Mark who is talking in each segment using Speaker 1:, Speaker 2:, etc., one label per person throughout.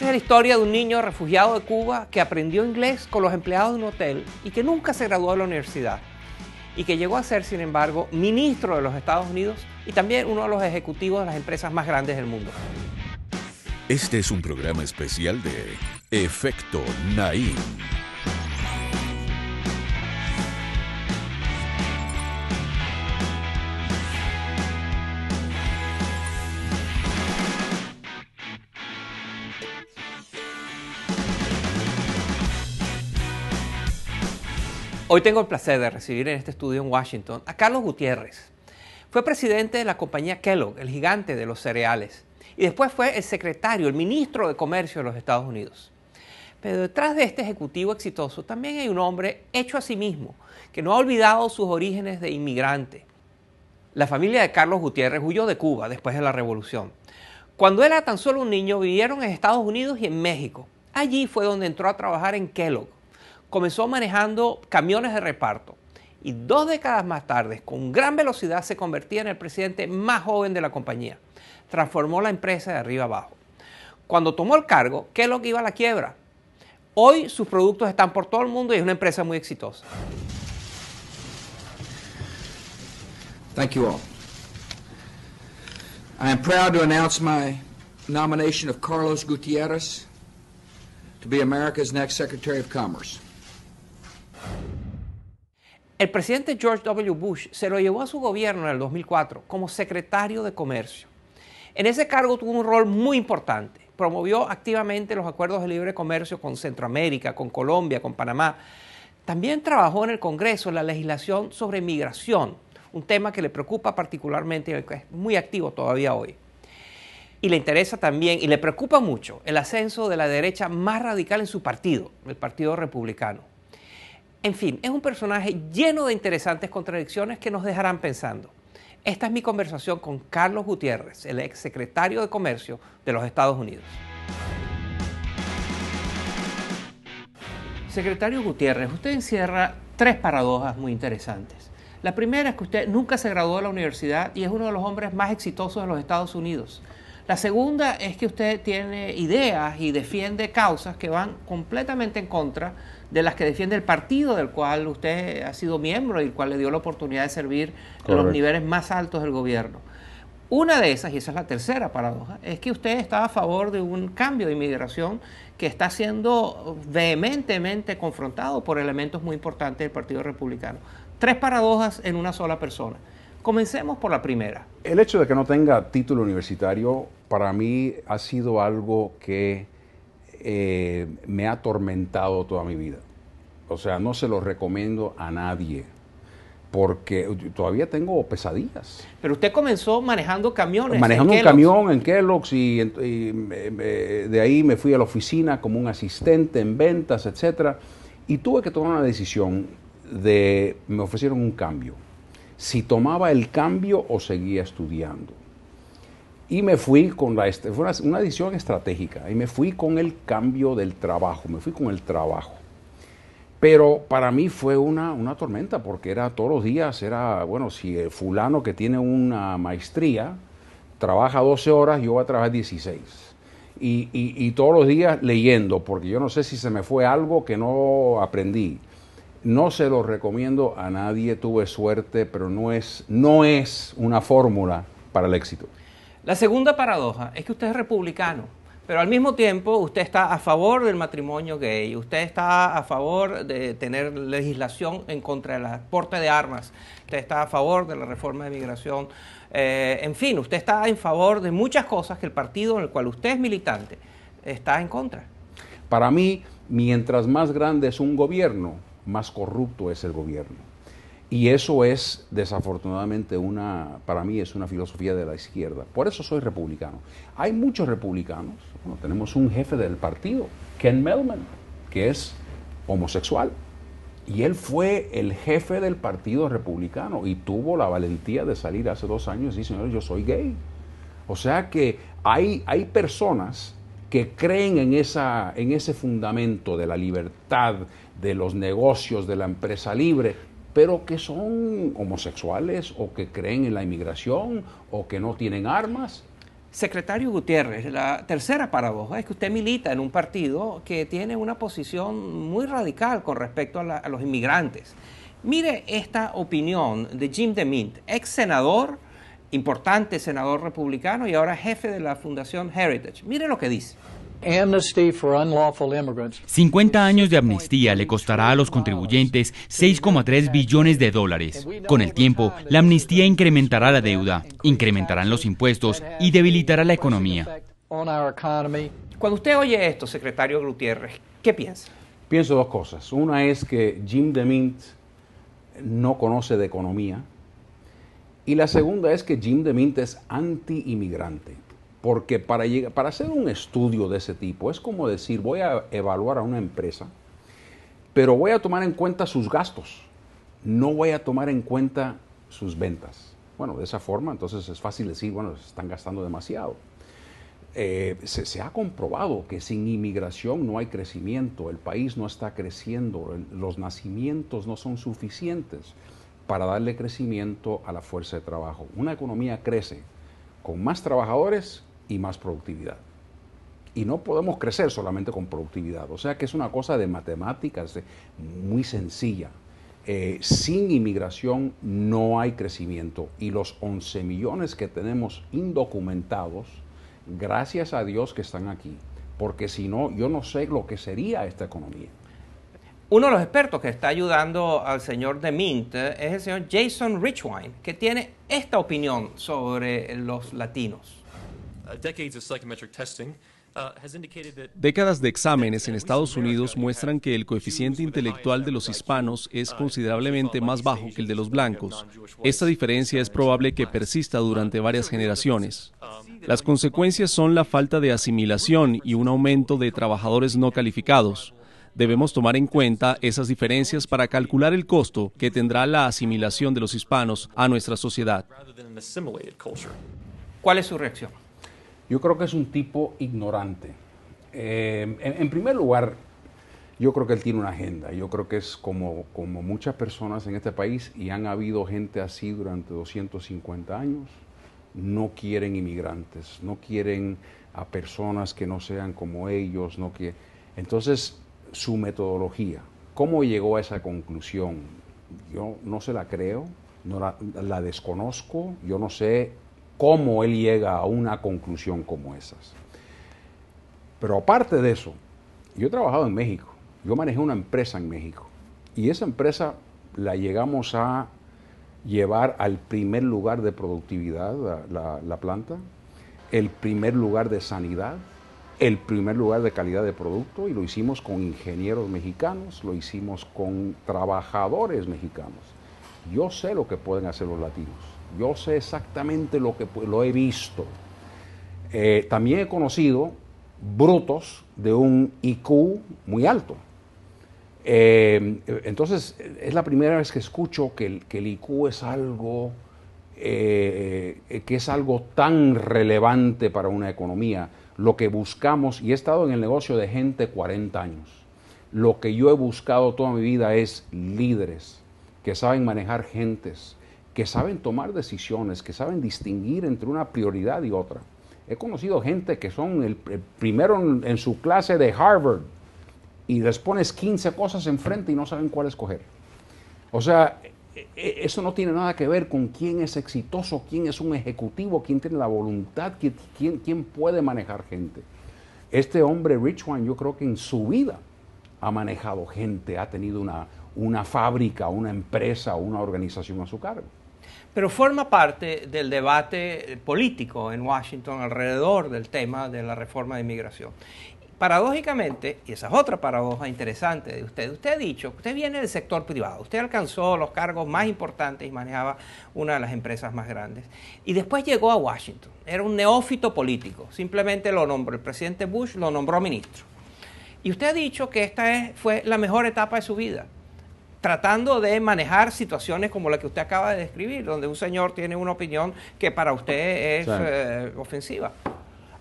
Speaker 1: Esta es la historia de un niño refugiado de Cuba que aprendió inglés con los empleados de un hotel y que nunca se graduó de la universidad y que llegó a ser, sin embargo, ministro de los Estados Unidos y también uno de los ejecutivos de las empresas más grandes del mundo.
Speaker 2: Este es un programa especial de Efecto Naim.
Speaker 1: Hoy tengo el placer de recibir en este estudio en Washington a Carlos Gutiérrez. Fue presidente de la compañía Kellogg, el gigante de los cereales, y después fue el secretario, el ministro de Comercio de los Estados Unidos. Pero detrás de este ejecutivo exitoso también hay un hombre hecho a sí mismo, que no ha olvidado sus orígenes de inmigrante. La familia de Carlos Gutiérrez huyó de Cuba después de la Revolución. Cuando era tan solo un niño, vivieron en Estados Unidos y en México. Allí fue donde entró a trabajar en Kellogg comenzó manejando camiones de reparto y dos décadas más tarde, con gran velocidad, se convertía en el presidente más joven de la compañía. Transformó la empresa de arriba abajo. Cuando tomó el cargo, qué lo que iba a la quiebra. Hoy sus productos están por todo el mundo y es una empresa muy exitosa.
Speaker 2: Thank you all. I am proud to announce my nomination of Carlos Gutierrez to be America's
Speaker 1: next Secretary of Commerce. El presidente George W. Bush se lo llevó a su gobierno en el 2004 como secretario de Comercio. En ese cargo tuvo un rol muy importante. Promovió activamente los acuerdos de libre comercio con Centroamérica, con Colombia, con Panamá. También trabajó en el Congreso en la legislación sobre migración, un tema que le preocupa particularmente y que es muy activo todavía hoy. Y le interesa también y le preocupa mucho el ascenso de la derecha más radical en su partido, el Partido Republicano. En fin, es un personaje lleno de interesantes contradicciones que nos dejarán pensando. Esta es mi conversación con Carlos Gutiérrez, el ex secretario de Comercio de los Estados Unidos. Secretario Gutiérrez, usted encierra tres paradojas muy interesantes. La primera es que usted nunca se graduó de la universidad y es uno de los hombres más exitosos de los Estados Unidos. La segunda es que usted tiene ideas y defiende causas que van completamente en contra de las que defiende el partido del cual usted ha sido miembro y el cual le dio la oportunidad de servir en los niveles más altos del gobierno. Una de esas, y esa es la tercera paradoja, es que usted está a favor de un cambio de inmigración que está siendo vehementemente confrontado por elementos muy importantes del Partido Republicano. Tres paradojas en una sola persona. Comencemos por la primera.
Speaker 2: El hecho de que no tenga título universitario para mí ha sido algo que eh, me ha atormentado toda mi vida. O sea, no se lo recomiendo a nadie porque todavía tengo pesadillas.
Speaker 1: Pero usted comenzó manejando camiones. Manejando un camión
Speaker 2: en Kellogg's y, y eh, eh, de ahí me fui a la oficina como un asistente en ventas, etcétera, y tuve que tomar una decisión de me ofrecieron un cambio si tomaba el cambio o seguía estudiando. Y me fui con la, fue una, decisión estratégica, y me fui con el cambio del trabajo, me fui con el trabajo. Pero para mí fue una, tormenta, porque era todos los días, era, bueno, si eh, fulano que tiene una maestría trabaja 12 horas, yo voy a trabajar 16. y, todos los días leyendo, porque yo no sé si se me fue algo que no aprendí. No se lo recomiendo a nadie, tuve suerte, pero no es, una fórmula para el éxito.
Speaker 1: La segunda paradoja es que usted es republicano, pero al mismo tiempo usted está a favor del matrimonio gay, usted está a favor de tener legislación en contra del porte de armas, usted está a favor de la reforma de migración, eh, en fin, usted está en favor de muchas cosas que el partido en el cual usted es militante está en contra.
Speaker 2: Para mí, mientras más grande es un gobierno, más corrupto es el gobierno. Y eso es, desafortunadamente, una, para mí es una filosofía de la izquierda. Por eso soy republicano. Hay muchos republicanos. Bueno, tenemos un jefe del partido, Ken Melman, que es homosexual. Y él fue el jefe del partido republicano y tuvo la valentía de salir hace dos años y decir, señores, yo soy gay. O sea que hay, hay personas que creen en, esa, en ese fundamento de la libertad, de los negocios, de la empresa libre, pero que son homosexuales o que creen en la inmigración o que no tienen armas.
Speaker 1: Secretario Gutiérrez, la tercera paradoja es que usted milita en un partido que tiene una posición muy radical con respecto a, a los inmigrantes. Mire esta opinión de Jim DeMint, ex senador importante senador republicano y ahora jefe de la Fundación Heritage. Mire lo que dice. 50 años de amnistía le costará a los contribuyentes 6,3 billones de dólares. Con el tiempo, la amnistía incrementará la deuda, incrementarán los impuestos y debilitará la economía. Cuando usted oye esto, secretario Gutiérrez, ¿qué piensa?
Speaker 2: Pienso dos cosas. Una es que Jim DeMint no conoce de economía y la segunda es que Jim DeMint es anti-inmigrante. Porque para, para hacer un estudio de ese tipo es como decir, voy a evaluar a una empresa, pero voy a tomar en cuenta sus gastos, no voy a tomar en cuenta sus ventas. Bueno, de esa forma entonces es fácil decir, bueno, se están gastando demasiado. Eh, se, ha comprobado que sin inmigración no hay crecimiento, el país no está creciendo, los nacimientos no son suficientes para darle crecimiento a la fuerza de trabajo. Una economía crece con más trabajadores y más productividad. Y no podemos crecer solamente con productividad. O sea que es una cosa de matemáticas muy sencilla. Eh, sin inmigración no hay crecimiento. Y los 11 millones que tenemos indocumentados, gracias a Dios que están aquí. Porque si no, yo no sé lo que sería esta
Speaker 1: economía. Uno de los expertos que está ayudando al señor de Mint es el señor Jason Richwine, que tiene esta opinión sobre los latinos. Uh, uh,
Speaker 2: Décadas de exámenes en Estados Unidos muestran que el coeficiente intelectual de los hispanos es considerablemente más bajo que el de los blancos. Esta diferencia es probable que persista durante varias generaciones. Las consecuencias son la falta de asimilación y un aumento de trabajadores no calificados debemos tomar en cuenta esas diferencias para calcular el costo que tendrá la asimilación de
Speaker 1: los hispanos a nuestra sociedad. ¿Cuál es su reacción?
Speaker 2: Yo creo que es un tipo ignorante. Eh, en, primer lugar, yo creo que él tiene una agenda. Yo creo que es como, como muchas personas en este país, y han habido gente así durante 250 años, no quieren inmigrantes, no quieren a personas que no sean como ellos, no que entonces su metodología. ¿Cómo llegó a esa conclusión? Yo no se la creo, no la, desconozco, yo no sé cómo él llega a una conclusión como esas. Pero aparte de eso, yo he trabajado en México, yo manejé una empresa en México y esa empresa la llegamos a llevar al primer lugar de productividad, la planta, el primer lugar de sanidad, el primer lugar de calidad de producto y lo hicimos con ingenieros mexicanos, lo hicimos con trabajadores mexicanos. Yo sé lo que pueden hacer los latinos, yo sé exactamente lo que lo he visto. Eh, también he conocido brutos de un IQ muy alto. Eh, entonces, es la primera vez que escucho que el, que el IQ es algo, eh, que es algo tan relevante para una economía lo que buscamos, y he estado en el negocio de gente 40 años, lo que yo he buscado toda mi vida es líderes que saben manejar gentes, que saben tomar decisiones, que saben distinguir entre una prioridad y otra. He conocido gente que son el, primero en, su clase de Harvard y les pones 15 cosas enfrente y no saben cuál escoger. O sea, e, e, eso no tiene nada que ver con quién es exitoso, quién es un ejecutivo, quién tiene la voluntad, quién, puede manejar gente. Este hombre, Rich One, yo creo que en su vida ha manejado gente, ha tenido una, una fábrica, una empresa, una organización a su cargo.
Speaker 1: Pero forma parte del debate político en Washington alrededor del tema de la reforma de inmigración. Paradójicamente, y esa es otra paradoja interesante de usted, usted ha dicho, usted viene del sector privado, usted alcanzó los cargos más importantes y manejaba una de las empresas más grandes, y después llegó a Washington, era un neófito político, simplemente lo nombró, el presidente Bush lo nombró ministro. Y usted ha dicho que esta fue la mejor etapa de su vida, tratando de manejar situaciones como la que usted acaba de describir, donde un señor tiene una opinión que para usted es eh, ofensiva.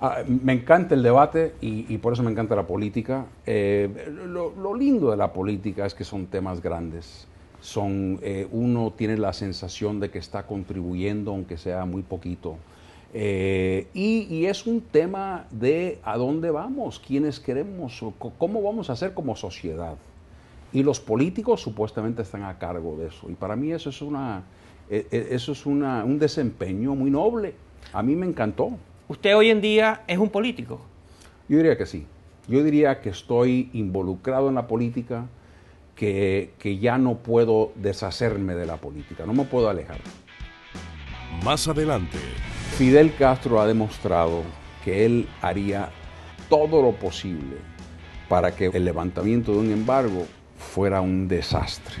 Speaker 2: Ah, me encanta el debate y, por eso me encanta la política. Eh, lo, lindo de la política es que son temas grandes. Son, eh, uno tiene la sensación de que está contribuyendo, aunque sea muy poquito. Eh, y, es un tema de a dónde vamos, quiénes queremos, cómo vamos a ser como sociedad. Y los políticos supuestamente están a cargo de eso. Y para mí eso es, una, e-, e-, eso es un desempeño muy noble. A mí me encantó. ¿Usted hoy en día es un político? Yo diría que sí. Yo diría que estoy involucrado en la política, que, ya no puedo deshacerme de la política, no me puedo alejar. Más adelante. Fidel Castro ha demostrado que él haría todo lo posible para que el levantamiento de un embargo fuera un desastre.